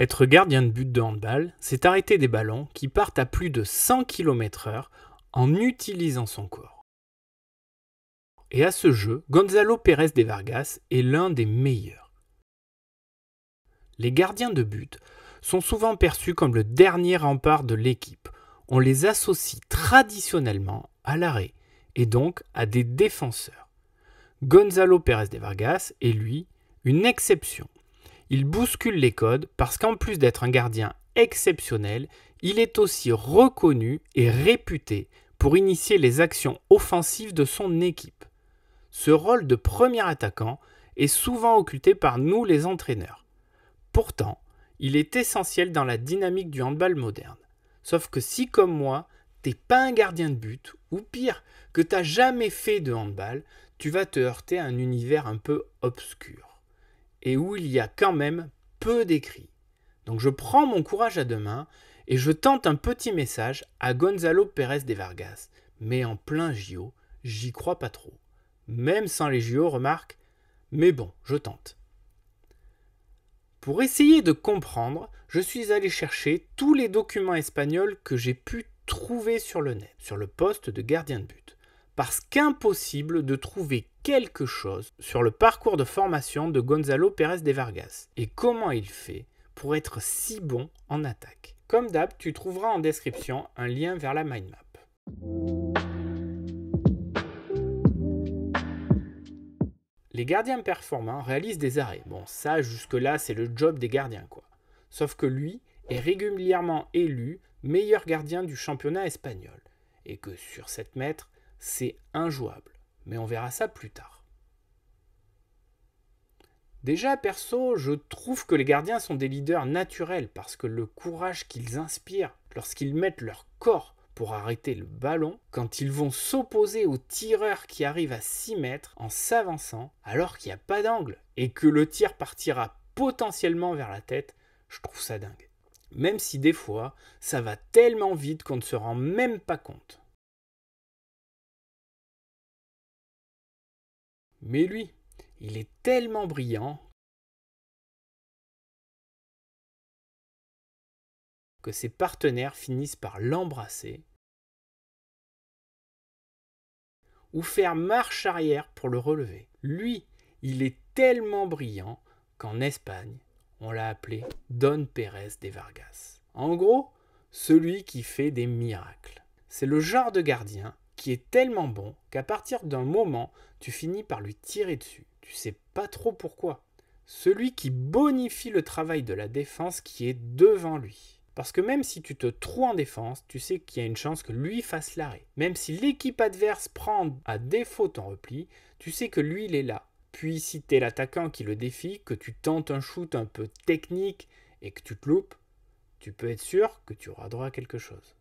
Être gardien de but de handball, c'est arrêter des ballons qui partent à plus de 100 km/h en utilisant son corps. Et à ce jeu, Gonzalo Pérez de Vargas est l'un des meilleurs. Les gardiens de but sont souvent perçus comme le dernier rempart de l'équipe. On les associe traditionnellement à l'arrêt et donc à des défenseurs. Gonzalo Pérez de Vargas est lui une exception il bouscule les codes parce qu'en plus d'être un gardien exceptionnel, il est aussi reconnu et réputé pour initier les actions offensives de son équipe. Ce rôle de premier attaquant est souvent occulté par nous les entraîneurs. Pourtant, il est essentiel dans la dynamique du handball moderne. Sauf que si comme moi, t'es pas un gardien de but, ou pire, que t'as jamais fait de handball, tu vas te heurter à un univers un peu obscur et où il y a quand même peu d'écrits. Donc je prends mon courage à deux mains et je tente un petit message à Gonzalo Pérez de Vargas. Mais en plein JO, j'y crois pas trop. Même sans les JO, remarque. Mais bon, je tente. Pour essayer de comprendre, je suis allé chercher tous les documents espagnols que j'ai pu trouver sur le net, sur le poste de gardien de but parce qu'impossible de trouver quelque chose sur le parcours de formation de Gonzalo Pérez de Vargas et comment il fait pour être si bon en attaque. Comme d'hab, tu trouveras en description un lien vers la mind map. Les gardiens performants réalisent des arrêts. Bon, ça jusque-là, c'est le job des gardiens quoi. Sauf que lui est régulièrement élu meilleur gardien du championnat espagnol et que sur 7 mètres, c'est injouable, mais on verra ça plus tard. Déjà, perso, je trouve que les gardiens sont des leaders naturels parce que le courage qu'ils inspirent lorsqu'ils mettent leur corps pour arrêter le ballon, quand ils vont s'opposer aux tireurs qui arrivent à 6 mètres en s'avançant alors qu'il n'y a pas d'angle et que le tir partira potentiellement vers la tête, je trouve ça dingue. Même si des fois, ça va tellement vite qu'on ne se rend même pas compte. Mais lui, il est tellement brillant que ses partenaires finissent par l'embrasser ou faire marche arrière pour le relever. Lui, il est tellement brillant qu'en Espagne, on l'a appelé Don Pérez de Vargas. En gros, celui qui fait des miracles. C'est le genre de gardien qui est tellement bon qu'à partir d'un moment, tu finis par lui tirer dessus. Tu sais pas trop pourquoi. Celui qui bonifie le travail de la défense qui est devant lui. Parce que même si tu te trouves en défense, tu sais qu'il y a une chance que lui fasse l'arrêt. Même si l'équipe adverse prend à défaut ton repli, tu sais que lui il est là. Puis si t'es l'attaquant qui le défie, que tu tentes un shoot un peu technique et que tu te loupes, tu peux être sûr que tu auras droit à quelque chose.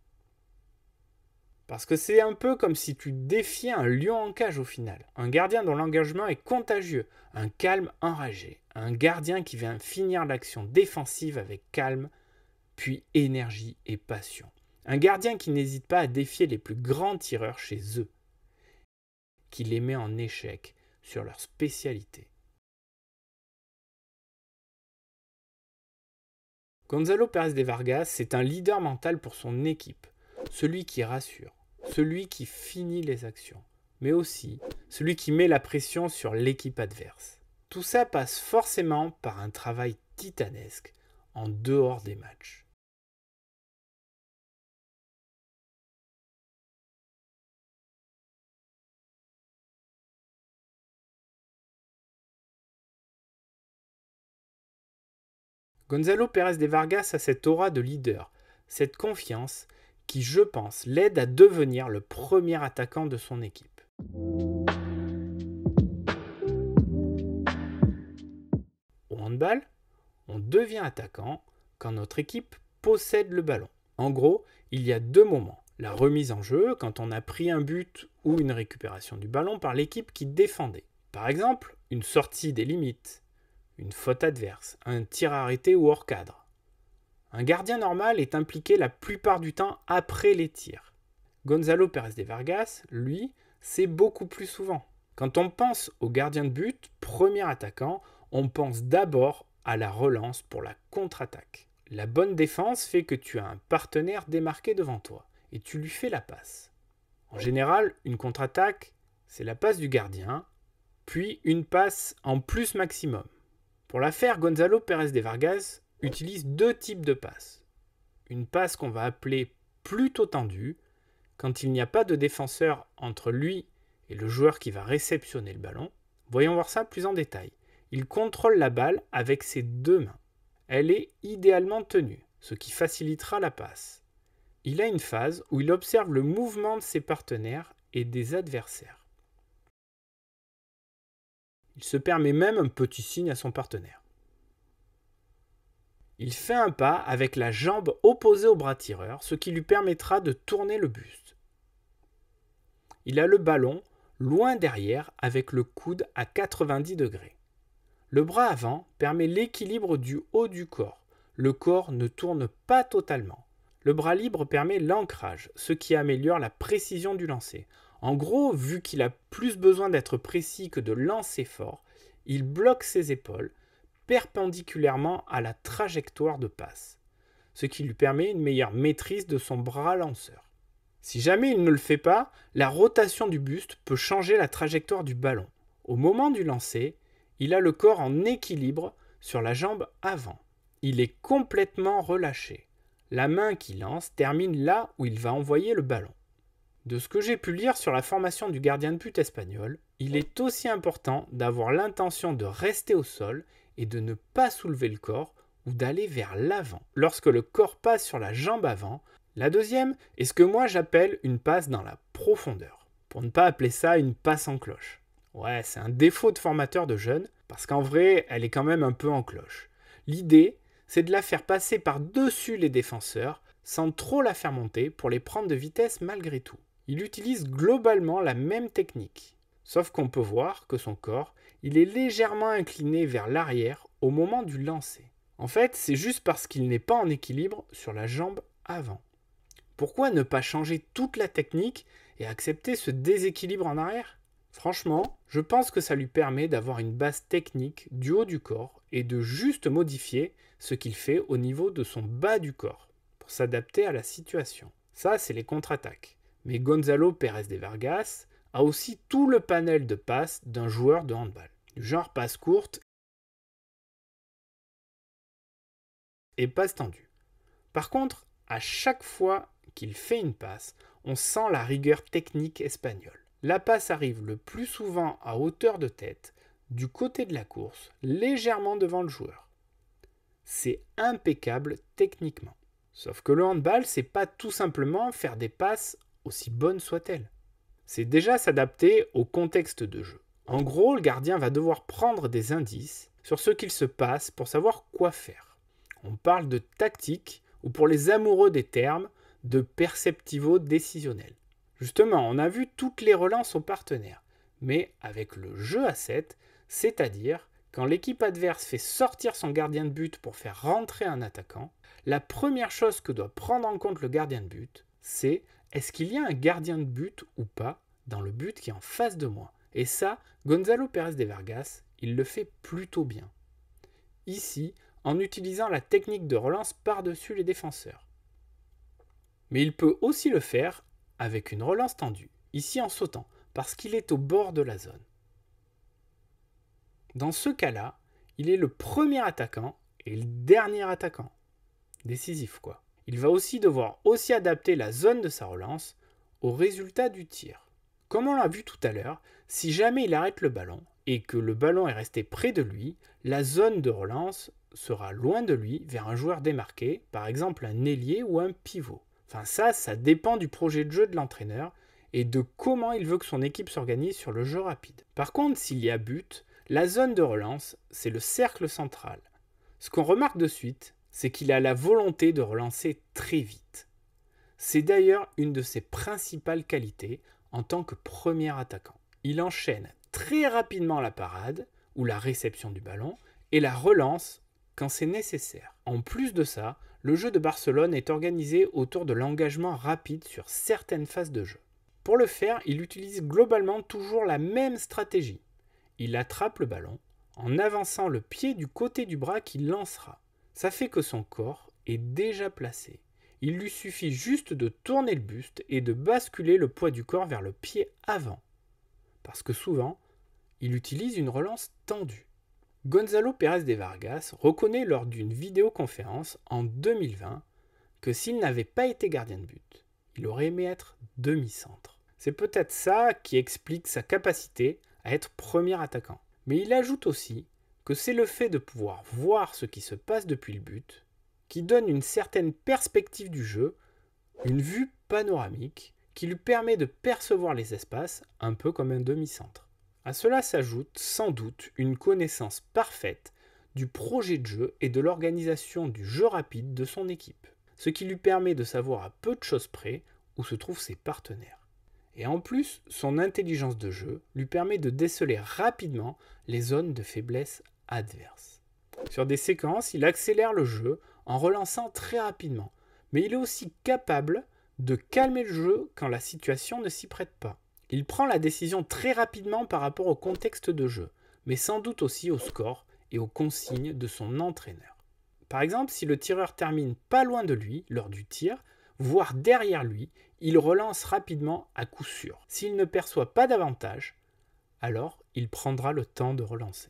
Parce que c'est un peu comme si tu défiais un lion en cage au final, un gardien dont l'engagement est contagieux, un calme enragé, un gardien qui vient finir l'action défensive avec calme, puis énergie et passion, un gardien qui n'hésite pas à défier les plus grands tireurs chez eux, qui les met en échec sur leur spécialité. Gonzalo Pérez de Vargas, c'est un leader mental pour son équipe, celui qui rassure, celui qui finit les actions, mais aussi celui qui met la pression sur l'équipe adverse. Tout ça passe forcément par un travail titanesque en dehors des matchs. Gonzalo Pérez de Vargas a cette aura de leader, cette confiance qui, je pense, l'aide à devenir le premier attaquant de son équipe. Au handball, on devient attaquant quand notre équipe possède le ballon. En gros, il y a deux moments. La remise en jeu, quand on a pris un but ou une récupération du ballon par l'équipe qui défendait. Par exemple, une sortie des limites, une faute adverse, un tir arrêté ou hors cadre. Un gardien normal est impliqué la plupart du temps après les tirs. Gonzalo Pérez de Vargas, lui, c'est beaucoup plus souvent. Quand on pense au gardien de but, premier attaquant, on pense d'abord à la relance pour la contre-attaque. La bonne défense fait que tu as un partenaire démarqué devant toi et tu lui fais la passe. En général, une contre-attaque, c'est la passe du gardien, puis une passe en plus maximum. Pour la faire, Gonzalo Pérez de Vargas utilise deux types de passes. Une passe qu'on va appeler plutôt tendue, quand il n'y a pas de défenseur entre lui et le joueur qui va réceptionner le ballon. Voyons voir ça plus en détail. Il contrôle la balle avec ses deux mains. Elle est idéalement tenue, ce qui facilitera la passe. Il a une phase où il observe le mouvement de ses partenaires et des adversaires. Il se permet même un petit signe à son partenaire. Il fait un pas avec la jambe opposée au bras tireur, ce qui lui permettra de tourner le buste. Il a le ballon loin derrière avec le coude à 90 degrés. Le bras avant permet l'équilibre du haut du corps. Le corps ne tourne pas totalement. Le bras libre permet l'ancrage, ce qui améliore la précision du lancer. En gros, vu qu'il a plus besoin d'être précis que de lancer fort, il bloque ses épaules, perpendiculairement à la trajectoire de passe, ce qui lui permet une meilleure maîtrise de son bras lanceur. Si jamais il ne le fait pas, la rotation du buste peut changer la trajectoire du ballon. Au moment du lancer, il a le corps en équilibre sur la jambe avant. Il est complètement relâché. La main qui lance termine là où il va envoyer le ballon. De ce que j'ai pu lire sur la formation du gardien de but espagnol, il est aussi important d'avoir l'intention de rester au sol et de ne pas soulever le corps ou d'aller vers l'avant lorsque le corps passe sur la jambe avant. La deuxième est ce que moi j'appelle une passe dans la profondeur, pour ne pas appeler ça une passe en cloche. Ouais, c'est un défaut de formateur de jeunes, parce qu'en vrai, elle est quand même un peu en cloche. L'idée, c'est de la faire passer par-dessus les défenseurs, sans trop la faire monter pour les prendre de vitesse malgré tout. Il utilise globalement la même technique, Sauf qu'on peut voir que son corps, il est légèrement incliné vers l'arrière au moment du lancer. En fait, c'est juste parce qu'il n'est pas en équilibre sur la jambe avant. Pourquoi ne pas changer toute la technique et accepter ce déséquilibre en arrière Franchement, je pense que ça lui permet d'avoir une base technique du haut du corps et de juste modifier ce qu'il fait au niveau de son bas du corps pour s'adapter à la situation. Ça, c'est les contre-attaques. Mais Gonzalo Pérez de Vargas, a aussi tout le panel de passes d'un joueur de handball, du genre passe courte et passe tendue. Par contre, à chaque fois qu'il fait une passe, on sent la rigueur technique espagnole. La passe arrive le plus souvent à hauteur de tête, du côté de la course, légèrement devant le joueur. C'est impeccable techniquement. Sauf que le handball, c'est pas tout simplement faire des passes aussi bonnes soient-elles c'est déjà s'adapter au contexte de jeu. En gros, le gardien va devoir prendre des indices sur ce qu'il se passe pour savoir quoi faire. On parle de tactique, ou pour les amoureux des termes, de perceptivo-décisionnel. Justement, on a vu toutes les relances aux partenaires, mais avec le jeu à 7, c'est-à-dire quand l'équipe adverse fait sortir son gardien de but pour faire rentrer un attaquant, la première chose que doit prendre en compte le gardien de but, c'est est-ce qu'il y a un gardien de but ou pas dans le but qui est en face de moi Et ça, Gonzalo Pérez de Vargas, il le fait plutôt bien. Ici, en utilisant la technique de relance par-dessus les défenseurs. Mais il peut aussi le faire avec une relance tendue, ici en sautant, parce qu'il est au bord de la zone. Dans ce cas-là, il est le premier attaquant et le dernier attaquant. Décisif quoi. Il va aussi devoir aussi adapter la zone de sa relance au résultat du tir. Comme on l'a vu tout à l'heure, si jamais il arrête le ballon et que le ballon est resté près de lui, la zone de relance sera loin de lui vers un joueur démarqué, par exemple un ailier ou un pivot. Enfin ça, ça dépend du projet de jeu de l'entraîneur et de comment il veut que son équipe s'organise sur le jeu rapide. Par contre, s'il y a but, la zone de relance, c'est le cercle central. Ce qu'on remarque de suite, c'est qu'il a la volonté de relancer très vite. C'est d'ailleurs une de ses principales qualités en tant que premier attaquant. Il enchaîne très rapidement la parade ou la réception du ballon et la relance quand c'est nécessaire. En plus de ça, le jeu de Barcelone est organisé autour de l'engagement rapide sur certaines phases de jeu. Pour le faire, il utilise globalement toujours la même stratégie. Il attrape le ballon en avançant le pied du côté du bras qu'il lancera. Ça fait que son corps est déjà placé. Il lui suffit juste de tourner le buste et de basculer le poids du corps vers le pied avant. Parce que souvent, il utilise une relance tendue. Gonzalo Pérez de Vargas reconnaît lors d'une vidéoconférence en 2020 que s'il n'avait pas été gardien de but, il aurait aimé être demi-centre. C'est peut-être ça qui explique sa capacité à être premier attaquant. Mais il ajoute aussi que c'est le fait de pouvoir voir ce qui se passe depuis le but qui donne une certaine perspective du jeu, une vue panoramique qui lui permet de percevoir les espaces un peu comme un demi-centre. À cela s'ajoute sans doute une connaissance parfaite du projet de jeu et de l'organisation du jeu rapide de son équipe, ce qui lui permet de savoir à peu de choses près où se trouvent ses partenaires. Et en plus, son intelligence de jeu lui permet de déceler rapidement les zones de faiblesse adverse. Sur des séquences, il accélère le jeu en relançant très rapidement, mais il est aussi capable de calmer le jeu quand la situation ne s'y prête pas. Il prend la décision très rapidement par rapport au contexte de jeu, mais sans doute aussi au score et aux consignes de son entraîneur. Par exemple, si le tireur termine pas loin de lui lors du tir, voire derrière lui, il relance rapidement à coup sûr. S'il ne perçoit pas d'avantage, alors il prendra le temps de relancer.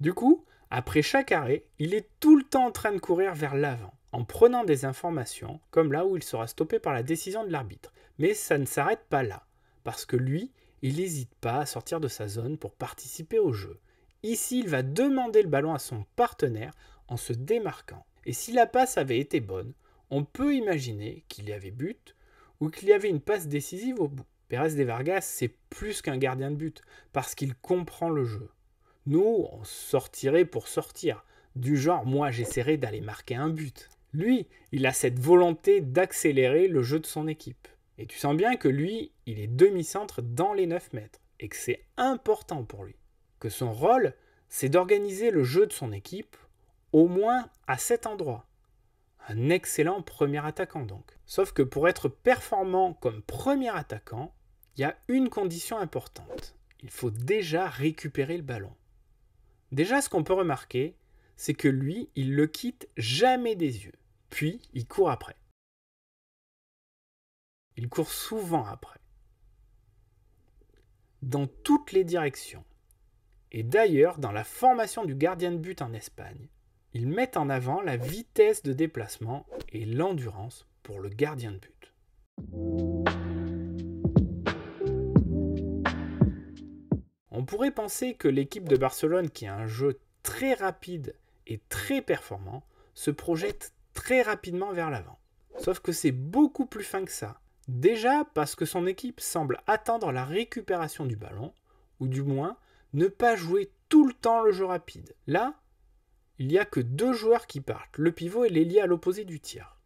Du coup, après chaque arrêt, il est tout le temps en train de courir vers l'avant, en prenant des informations, comme là où il sera stoppé par la décision de l'arbitre. Mais ça ne s'arrête pas là, parce que lui, il n'hésite pas à sortir de sa zone pour participer au jeu. Ici, il va demander le ballon à son partenaire en se démarquant. Et si la passe avait été bonne, on peut imaginer qu'il y avait but ou qu'il y avait une passe décisive au bout. Pérez de Vargas, c'est plus qu'un gardien de but, parce qu'il comprend le jeu. Nous, on sortirait pour sortir. Du genre, moi, j'essaierai d'aller marquer un but. Lui, il a cette volonté d'accélérer le jeu de son équipe. Et tu sens bien que lui, il est demi-centre dans les 9 mètres, et que c'est important pour lui. Que son rôle, c'est d'organiser le jeu de son équipe, au moins à cet endroit. Un excellent premier attaquant donc. Sauf que pour être performant comme premier attaquant, il y a une condition importante. Il faut déjà récupérer le ballon. Déjà, ce qu'on peut remarquer, c'est que lui, il le quitte jamais des yeux, puis il court après. Il court souvent après. Dans toutes les directions. Et d'ailleurs, dans la formation du gardien de but en Espagne, ils mettent en avant la vitesse de déplacement et l'endurance pour le gardien de but. On pourrait penser que l'équipe de Barcelone, qui a un jeu très rapide et très performant, se projette très rapidement vers l'avant. Sauf que c'est beaucoup plus fin que ça. Déjà parce que son équipe semble attendre la récupération du ballon, ou du moins ne pas jouer tout le temps le jeu rapide. Là, il n'y a que deux joueurs qui partent, le pivot et l'ailier à l'opposé du tir.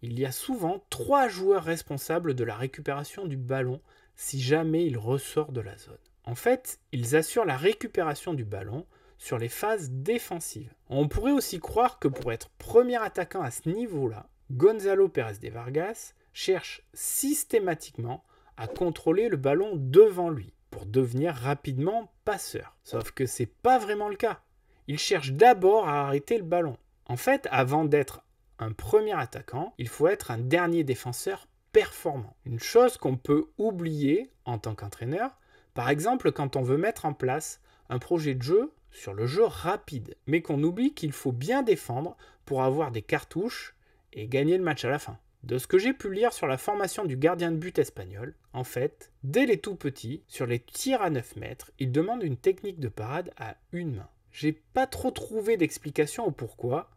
Il y a souvent trois joueurs responsables de la récupération du ballon si jamais il ressort de la zone. En fait, ils assurent la récupération du ballon sur les phases défensives. On pourrait aussi croire que pour être premier attaquant à ce niveau-là, Gonzalo Pérez de Vargas cherche systématiquement à contrôler le ballon devant lui pour devenir rapidement passeur. Sauf que c'est pas vraiment le cas. Il cherche d'abord à arrêter le ballon. En fait, avant d'être un premier attaquant, il faut être un dernier défenseur performant. Une chose qu'on peut oublier en tant qu'entraîneur, par exemple quand on veut mettre en place un projet de jeu sur le jeu rapide, mais qu'on oublie qu'il faut bien défendre pour avoir des cartouches et gagner le match à la fin. De ce que j'ai pu lire sur la formation du gardien de but espagnol, en fait, dès les tout petits, sur les tirs à 9 mètres, il demande une technique de parade à une main. J'ai pas trop trouvé d'explication au pourquoi,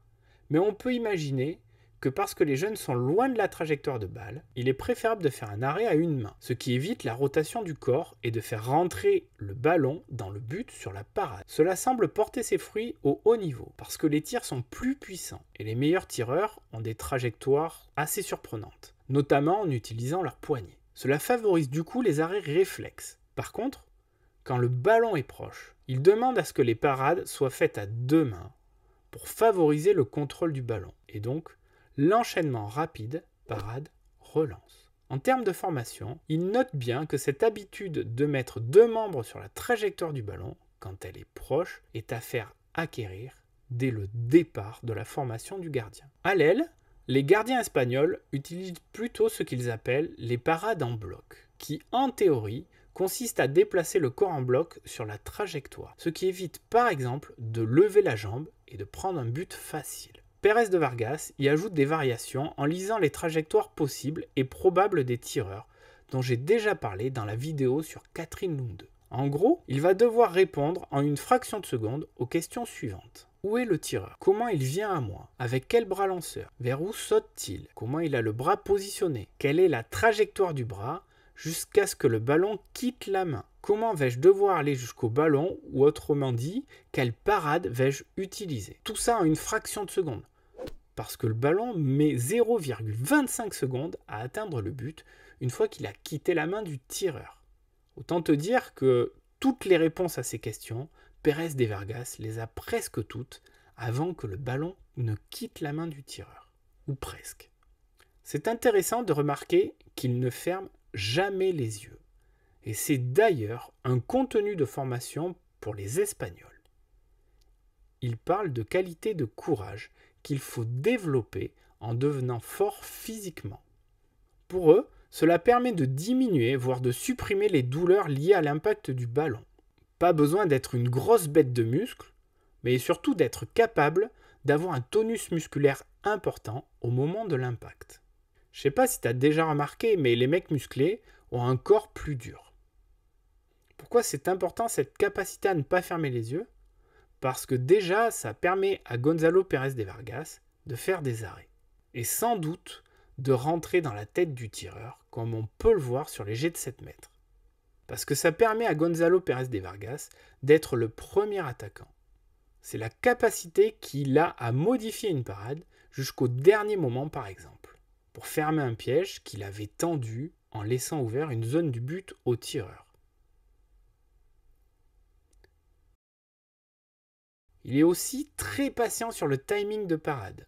mais on peut imaginer que parce que les jeunes sont loin de la trajectoire de balle, il est préférable de faire un arrêt à une main, ce qui évite la rotation du corps et de faire rentrer le ballon dans le but sur la parade. Cela semble porter ses fruits au haut niveau, parce que les tirs sont plus puissants et les meilleurs tireurs ont des trajectoires assez surprenantes, notamment en utilisant leur poignets. Cela favorise du coup les arrêts réflexes. Par contre, quand le ballon est proche, il demande à ce que les parades soient faites à deux mains pour favoriser le contrôle du ballon et donc l'enchaînement rapide, parade, relance. En termes de formation, il note bien que cette habitude de mettre deux membres sur la trajectoire du ballon, quand elle est proche, est à faire acquérir dès le départ de la formation du gardien. À l'aile, les gardiens espagnols utilisent plutôt ce qu'ils appellent les parades en bloc, qui en théorie consiste à déplacer le corps en bloc sur la trajectoire, ce qui évite par exemple de lever la jambe et de prendre un but facile. Pérez de Vargas y ajoute des variations en lisant les trajectoires possibles et probables des tireurs, dont j'ai déjà parlé dans la vidéo sur Catherine Lund. En gros, il va devoir répondre en une fraction de seconde aux questions suivantes. Où est le tireur Comment il vient à moi Avec quel bras lanceur Vers où saute-t-il Comment il a le bras positionné Quelle est la trajectoire du bras jusqu'à ce que le ballon quitte la main Comment vais-je devoir aller jusqu'au ballon ou autrement dit, quelle parade vais-je utiliser Tout ça en une fraction de seconde parce que le ballon met 0,25 secondes à atteindre le but une fois qu'il a quitté la main du tireur. Autant te dire que toutes les réponses à ces questions, Pérez de Vargas les a presque toutes avant que le ballon ne quitte la main du tireur, ou presque. C'est intéressant de remarquer qu'il ne ferme jamais les yeux, et c'est d'ailleurs un contenu de formation pour les Espagnols. Il parle de qualité de courage qu'il faut développer en devenant fort physiquement. Pour eux, cela permet de diminuer, voire de supprimer les douleurs liées à l'impact du ballon. Pas besoin d'être une grosse bête de muscles, mais surtout d'être capable d'avoir un tonus musculaire important au moment de l'impact. Je sais pas si tu as déjà remarqué, mais les mecs musclés ont un corps plus dur. Pourquoi c'est important cette capacité à ne pas fermer les yeux parce que déjà ça permet à Gonzalo Pérez de Vargas de faire des arrêts, et sans doute de rentrer dans la tête du tireur, comme on peut le voir sur les jets de 7 mètres. Parce que ça permet à Gonzalo Pérez de Vargas d'être le premier attaquant. C'est la capacité qu'il a à modifier une parade jusqu'au dernier moment par exemple, pour fermer un piège qu'il avait tendu en laissant ouvert une zone du but au tireur. Il est aussi très patient sur le timing de parade.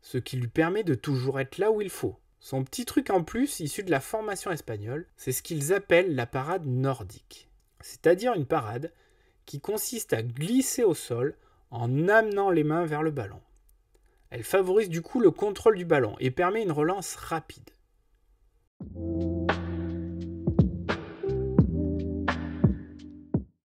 Ce qui lui permet de toujours être là où il faut. Son petit truc en plus, issu de la formation espagnole, c'est ce qu'ils appellent la parade nordique. C'est-à-dire une parade qui consiste à glisser au sol en amenant les mains vers le ballon. Elle favorise du coup le contrôle du ballon et permet une relance rapide.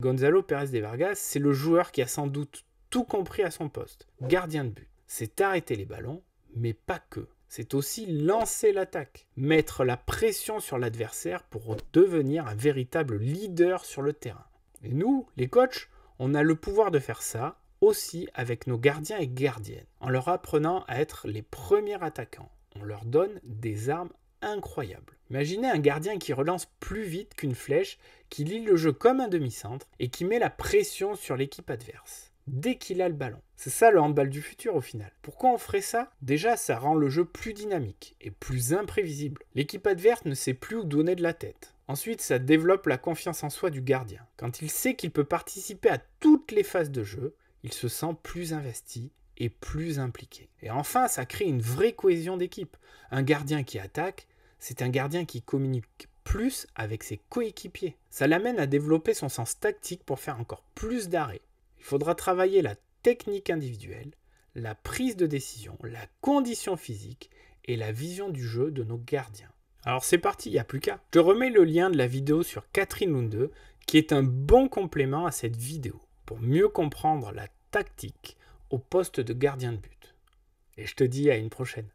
Gonzalo Pérez de Vargas, c'est le joueur qui a sans doute tout compris à son poste. Gardien de but. C'est arrêter les ballons, mais pas que. C'est aussi lancer l'attaque, mettre la pression sur l'adversaire pour devenir un véritable leader sur le terrain. Et nous, les coachs, on a le pouvoir de faire ça aussi avec nos gardiens et gardiennes, en leur apprenant à être les premiers attaquants. On leur donne des armes incroyable. Imaginez un gardien qui relance plus vite qu'une flèche, qui lit le jeu comme un demi-centre et qui met la pression sur l'équipe adverse dès qu'il a le ballon. C'est ça le handball du futur au final. Pourquoi on ferait ça Déjà, ça rend le jeu plus dynamique et plus imprévisible. L'équipe adverse ne sait plus où donner de la tête. Ensuite, ça développe la confiance en soi du gardien. Quand il sait qu'il peut participer à toutes les phases de jeu, il se sent plus investi plus impliqué. Et enfin, ça crée une vraie cohésion d'équipe. Un gardien qui attaque, c'est un gardien qui communique plus avec ses coéquipiers. Ça l'amène à développer son sens tactique pour faire encore plus d'arrêts. Il faudra travailler la technique individuelle, la prise de décision, la condition physique et la vision du jeu de nos gardiens. Alors c'est parti, il n'y a plus qu'à. Je remets le lien de la vidéo sur Catherine Lunde, qui est un bon complément à cette vidéo pour mieux comprendre la tactique, au poste de gardien de but. Et je te dis à une prochaine.